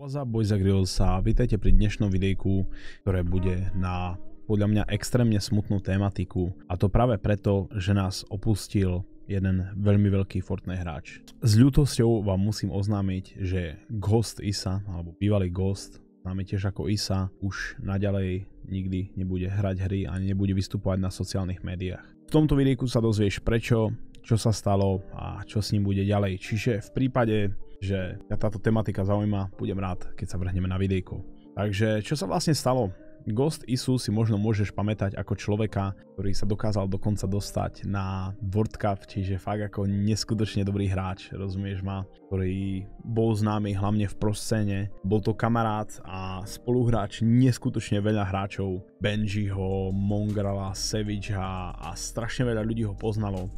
What's up, boys a girls a vítajte pri dnešnom videjku, ktoré bude na podľa mňa extrémne smutnú tematiku a to práve preto, že nás opustil jeden veľmi veľký Fortnite hráč. S ľutosťou vám musím oznámiť, že Ghost Isa, alebo bývalý Ghost, známe tiež ako Isa, už naďalej nikdy nebude hrať hry ani nebude vystupovať na sociálnych médiách. V tomto videjku sa dozvieš prečo, čo sa stalo a čo s ním bude ďalej. Čiže v prípade, že ja táto tematika zaujíma, budem rád, keď sa vrhneme na videjko. Takže čo sa vlastne stalo? Ghost Isu si možno môžeš pamätať ako človeka, ktorý sa dokázal dokonca dostať na World Cup, čiže fakt ako neskutočne dobrý hráč, rozumieš ma, ktorý bol známy hlavne v proscéne, bol to kamarát a spoluhráč neskutočne veľa hráčov, Benjiho, Mongrala, Savagea a strašne veľa ľudí ho poznalo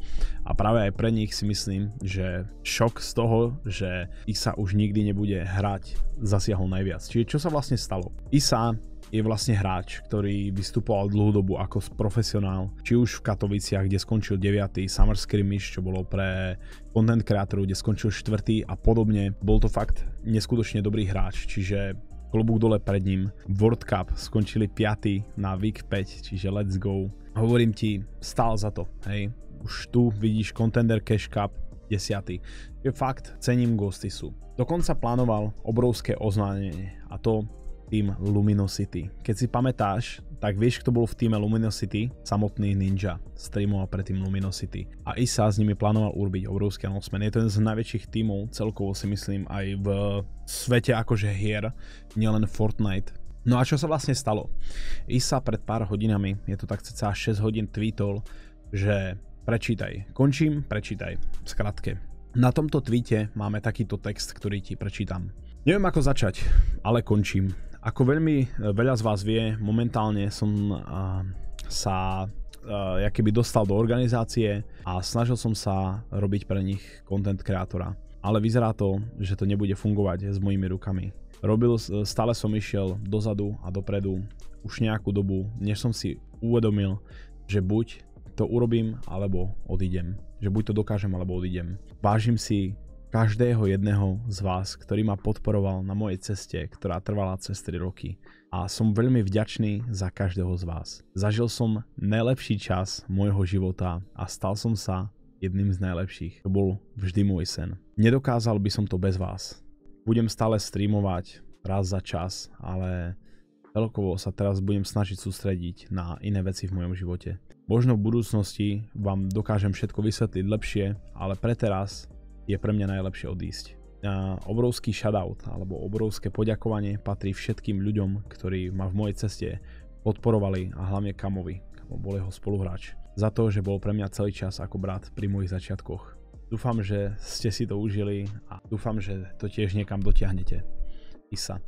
a práve aj pre nich si myslím, že šok z toho, že Isa už nikdy nebude hrať, zasiahol najviac. Čiže čo sa vlastne stalo? Isa je vlastne hráč, ktorý vystupoval dlhú dobu ako profesionál, či už v Katoviciach, kde skončil 9. Summer Scrimmage, čo bolo pre content kreatorov, kde skončil 4. a podobne. Bol to fakt neskutočne dobrý hráč, čiže klobúk dole pred ním. World Cup skončili 5. na Week 5, čiže let's go. Hovorím ti, stál za to, hej. Už tu vidíš Contender Cash Cup 10. Je fakt, cením Ghostisu. Dokonca plánoval obrovské oznámenie a to tým Luminosity. Keď si pamätáš, tak vieš, kto bol v týme Luminosity? Samotný Ninja. Streamoval tým Luminosity. A ISA s nimi plánoval urobiť obrovský anonsmen. Je to jeden z najväčších týmov, celkovo si myslím, aj v svete akože hier, nielen Fortnite. No a čo sa vlastne stalo? ISA pred pár hodinami, je to tak cca 6 hodín, tweetol, že prečítaj. Končím, prečítaj. V skratke. Na tomto tweete máme takýto text, ktorý ti prečítam. Neviem ako začať, ale končím. Ako veľmi e, veľa z vás vie, momentálne som e, sa e, ja keby dostal do organizácie a snažil som sa robiť pre nich content kreatora. Ale vyzerá to, že to nebude fungovať s mojimi rukami. Robil, stále som išiel dozadu a dopredu už nejakú dobu, než som si uvedomil, že buď to urobím, alebo odídem. Že buď to dokážem, alebo odídem. Vážim si každého jedného z vás, ktorý ma podporoval na mojej ceste, ktorá trvala cez 3 roky. A som veľmi vďačný za každého z vás. Zažil som najlepší čas môjho života a stal som sa jedným z najlepších. To bol vždy môj sen. Nedokázal by som to bez vás. Budem stále streamovať raz za čas, ale celkovo sa teraz budem snažiť sústrediť na iné veci v mojom živote. Možno v budúcnosti vám dokážem všetko vysvetliť lepšie, ale pre teraz je pre mňa najlepšie odísť. A obrovský shoutout alebo obrovské poďakovanie patrí všetkým ľuďom, ktorí ma v mojej ceste podporovali a hlavne Kamovi, Kamo bol jeho spoluhráč, za to, že bol pre mňa celý čas ako brat pri mojich začiatkoch. Dúfam, že ste si to užili a dúfam, že to tiež niekam dotiahnete. Isa.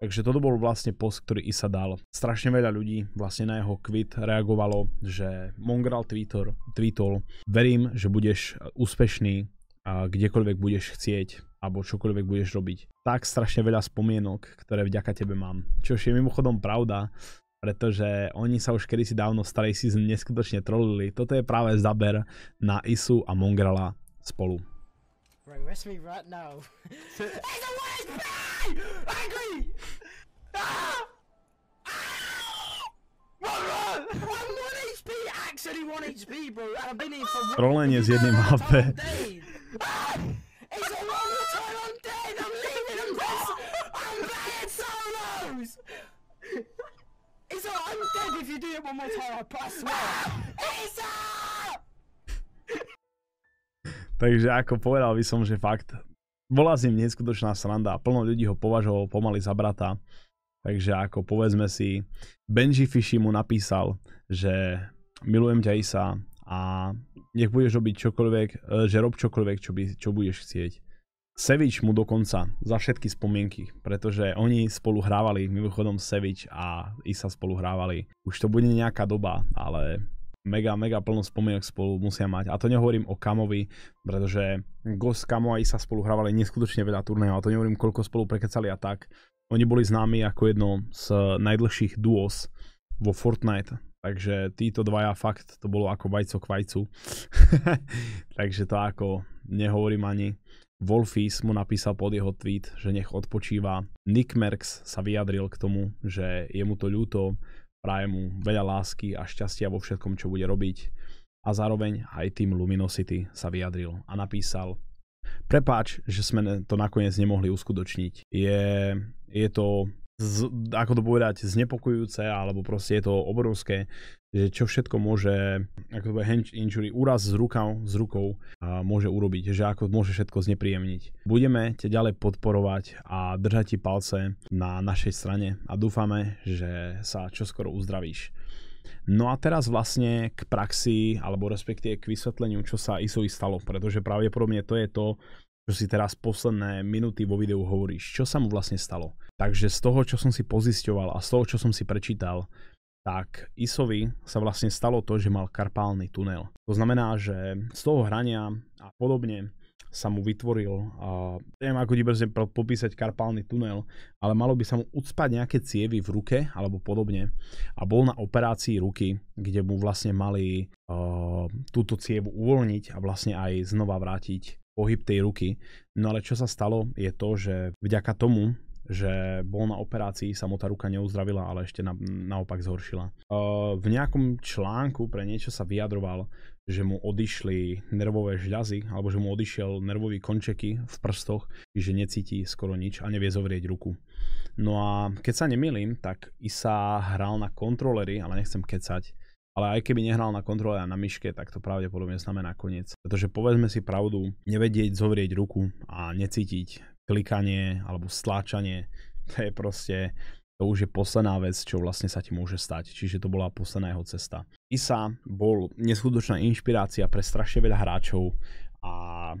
Takže toto bol vlastne post, ktorý Isa dal. Strašne veľa ľudí vlastne na jeho kvit reagovalo, že Mongral Twitter, tweetol, verím, že budeš úspešný, kdekoľvek budeš chcieť alebo čokoľvek budeš robiť. Tak strašne veľa spomienok, ktoré vďaka tebe mám. Čo je mimochodom pravda, pretože oni sa už kedysi dávno v starej season neskutočne trolili. Toto je práve zaber na Isu a Mongrela spolu. Bro, z jednej right ah! ah! Trolenie s jedným HP. Ah! It's a long time I'm dead! I'm leaving! I'm dead! I'm playing solos! It's a, I'm dead if you do it one more time, I swear! Takže ako povedal by som, že fakt bola z ním neskutočná sranda a plno ľudí ho považovalo pomaly za brata. Takže ako povedzme si, Benji Fishy mu napísal, že milujem ťa Isa a nech budeš robiť čokoľvek, e, že rob čokoľvek, čo, by, čo budeš chcieť. Sevič mu dokonca za všetky spomienky, pretože oni spolu hrávali, mimochodom Sevič a Isa spolu hrávali. Už to bude nejaká doba, ale mega, mega plno spomienok spolu musia mať. A to nehovorím o Kamovi, pretože Ghost, Kamo a Isa spolu hrávali neskutočne veľa turnéov, a to nehovorím, koľko spolu prekecali a tak. Oni boli známi ako jedno z najdlhších duos vo Fortnite Takže títo dvaja fakt to bolo ako vajco k vajcu. Takže to ako nehovorím ani. Wolfis mu napísal pod jeho tweet, že nech odpočíva. Nick Merckx sa vyjadril k tomu, že je mu to ľúto, praje mu veľa lásky a šťastia vo všetkom, čo bude robiť. A zároveň aj tým Luminosity sa vyjadril a napísal Prepáč, že sme to nakoniec nemohli uskutočniť. Je, je to z, ako to povedať, znepokojúce, alebo proste je to obrovské, že čo všetko môže, ako to bude injury, úraz z rukou, z rukou a môže urobiť, že ako môže všetko znepríjemniť. Budeme ťa ďalej podporovať a držať ti palce na našej strane a dúfame, že sa čoskoro uzdravíš. No a teraz vlastne k praxi, alebo respektíve k vysvetleniu, čo sa ISOI stalo, pretože pravdepodobne to je to, čo si teraz posledné minúty vo videu hovoríš. Čo sa mu vlastne stalo? Takže z toho, čo som si pozisťoval a z toho, čo som si prečítal, tak Isovi sa vlastne stalo to, že mal karpálny tunel. To znamená, že z toho hrania a podobne sa mu vytvoril, a neviem ako ti brzne popísať karpálny tunel, ale malo by sa mu ucpať nejaké cievy v ruke alebo podobne a bol na operácii ruky, kde mu vlastne mali uh, túto cievu uvoľniť a vlastne aj znova vrátiť pohyb tej ruky. No ale čo sa stalo je to, že vďaka tomu, že bol na operácii, sa mu tá ruka neuzdravila, ale ešte na, naopak zhoršila. Uh, v nejakom článku pre niečo sa vyjadroval, že mu odišli nervové žľazy, alebo že mu odišiel nervový končeky v prstoch, že necíti skoro nič a nevie zovrieť ruku. No a keď sa nemýlim, tak Isa hral na kontrolery, ale nechcem kecať, ale aj keby nehral na kontrole a na myške, tak to pravdepodobne znamená koniec. Pretože povedzme si pravdu, nevedieť zovrieť ruku a necítiť klikanie alebo stláčanie, to je proste, to už je posledná vec, čo vlastne sa ti môže stať. Čiže to bola posledná jeho cesta. Isa bol neskutočná inšpirácia pre strašne veľa hráčov a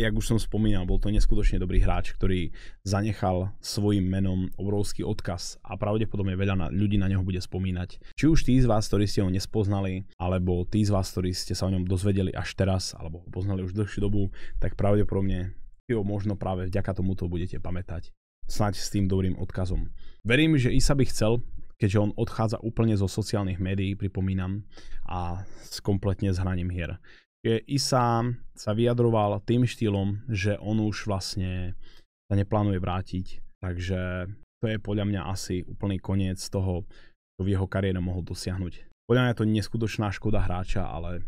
jak už som spomínal, bol to neskutočne dobrý hráč, ktorý zanechal svojim menom obrovský odkaz a pravdepodobne veľa ľudí na neho bude spomínať. Či už tí z vás, ktorí ste ho nespoznali, alebo tí z vás, ktorí ste sa o ňom dozvedeli až teraz, alebo ho poznali už dlhšiu dobu, tak pravdepodobne ho možno práve vďaka tomuto budete pamätať. Snaď s tým dobrým odkazom. Verím, že Isa by chcel, keďže on odchádza úplne zo sociálnych médií, pripomínam, a kompletne s hraním hier. Čiže Isa sa vyjadroval tým štýlom, že on už vlastne sa neplánuje vrátiť, takže to je podľa mňa asi úplný koniec toho, čo v jeho kariére mohol dosiahnuť. Podľa mňa je to neskutočná škoda hráča, ale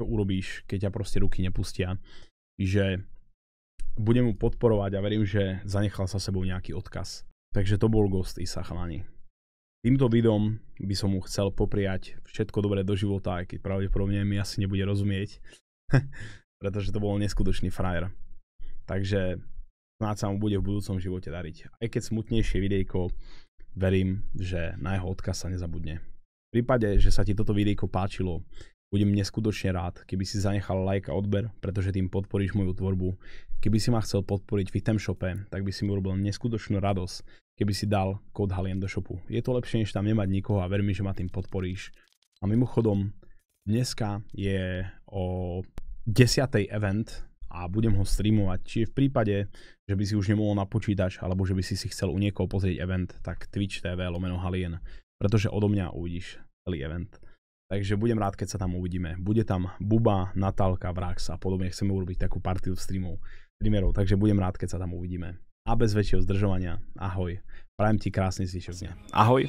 čo urobíš, keď ťa proste ruky nepustia. Čiže budem mu podporovať a verím, že zanechal sa sebou nejaký odkaz. Takže to bol Ghost Isa, chalani. Týmto videom by som mu chcel popriať všetko dobré do života, aj keď pravdepodobne mi asi nebude rozumieť, pretože to bol neskutočný frajer. Takže snáď sa mu bude v budúcom živote dariť. Aj keď smutnejšie videjko, verím, že na jeho odkaz sa nezabudne. V prípade, že sa ti toto videjko páčilo, budem neskutočne rád, keby si zanechal like a odber, pretože tým podporíš moju tvorbu. Keby si ma chcel podporiť v Shope, tak by si mi urobil neskutočnú radosť, keby si dal kód Halien do shopu. Je to lepšie, než tam nemať nikoho a ver že ma tým podporíš. A mimochodom, dneska je o 10. event a budem ho streamovať. Čiže v prípade, že by si už nemohol na počítač, alebo že by si si chcel u niekoho pozrieť event, tak Twitch TV lomeno Halien, pretože odo mňa uvidíš celý event. Takže budem rád, keď sa tam uvidíme. Bude tam Buba, Natálka, Vrax a podobne. Chceme urobiť takú partiu streamov, streamerov, takže budem rád, keď sa tam uvidíme. A bez väčšieho zdržovania, ahoj. Prajem ti krásny zvyšok dňa. Ahoj.